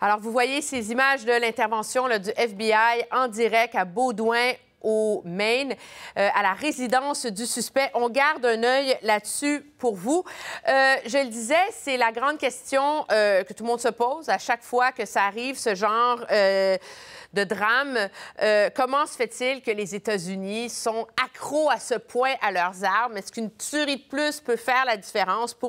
Alors, vous voyez ces images de l'intervention du FBI en direct à Baudouin au Maine, euh, à la résidence du suspect. On garde un œil là-dessus pour vous. Euh, je le disais, c'est la grande question euh, que tout le monde se pose à chaque fois que ça arrive, ce genre de drame. comment se fait-il que les États-Unis sont accros à ce point à leurs armes? Est-ce qu'une tuerie de plus peut faire la différence pour